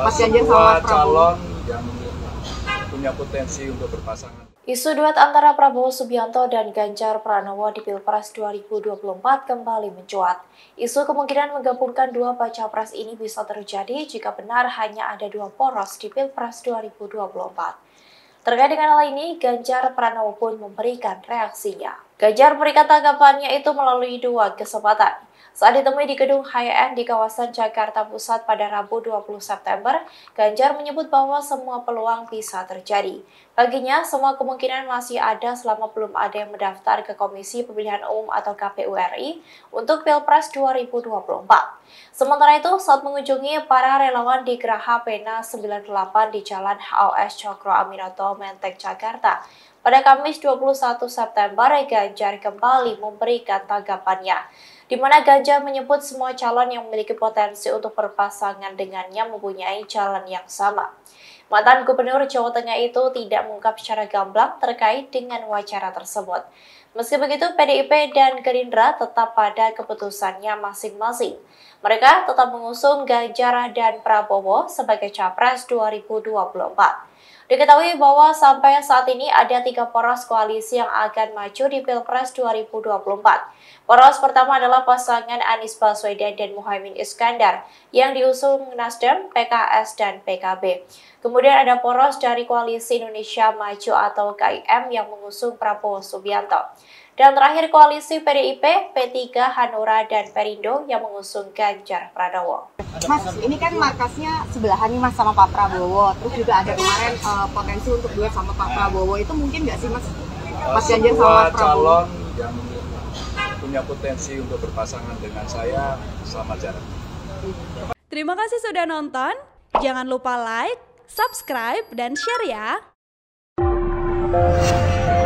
Mas Ganjar sama Prabowo calon yang punya potensi untuk berpasangan. Isu duet antara Prabowo Subianto dan Ganjar Pranowo di Pilpres 2024 kembali mencuat. Isu kemungkinan menggabungkan dua baca pres ini bisa terjadi jika benar hanya ada dua poros di Pilpres 2024. Terkait dengan hal ini, Ganjar Pranowo pun memberikan reaksinya. Ganjar berikan tanggapannya itu melalui dua kesempatan. Saat ditemui di gedung HN di kawasan Jakarta Pusat pada Rabu 20 September, Ganjar menyebut bahwa semua peluang bisa terjadi. Baginya, semua kemungkinan masih ada selama belum ada yang mendaftar ke Komisi Pemilihan Umum atau KPU RI untuk Pilpres 2024. Sementara itu, saat mengunjungi para relawan di Geraha Pena 98 di Jalan HOS Cokro Aminoto, Menteng, Jakarta, pada Kamis 21 September, Ganjar kembali memberikan tanggapannya di mana Ganjar menyebut semua calon yang memiliki potensi untuk berpasangan dengannya mempunyai calon yang sama. Mantan Gubernur Jawa Tengah itu tidak mengungkap secara gamblang terkait dengan wacana tersebut. Meski begitu, PDIP dan Gerindra tetap pada keputusannya masing-masing. Mereka tetap mengusung Ganjar dan Prabowo sebagai Capres 2024. Diketahui bahwa sampai saat ini ada tiga poros koalisi yang akan maju di Pilpres 2024. Poros pertama adalah bakal pasangan Anies Baswedan dan Muhammad Iskandar yang diusung Nasdem, PKS, dan PKB. Kemudian ada poros dari Koalisi Indonesia Maju atau KIM yang mengusung Prabowo Subianto. Dan terakhir koalisi PDIP, P3, Hanura, dan Perindo yang mengusung Ganjar Pranowo. Mas, ini kan markasnya sebelahan nih mas sama Pak Prabowo. Terus juga ada kemarin uh, potensi untuk duet sama Pak Prabowo. Itu mungkin nggak sih mas? Mas Ganjar sama Prabowo? calon yang punya potensi untuk berpasangan dengan saya, sama jalan. Terima kasih sudah nonton. Jangan lupa like, subscribe, dan share ya.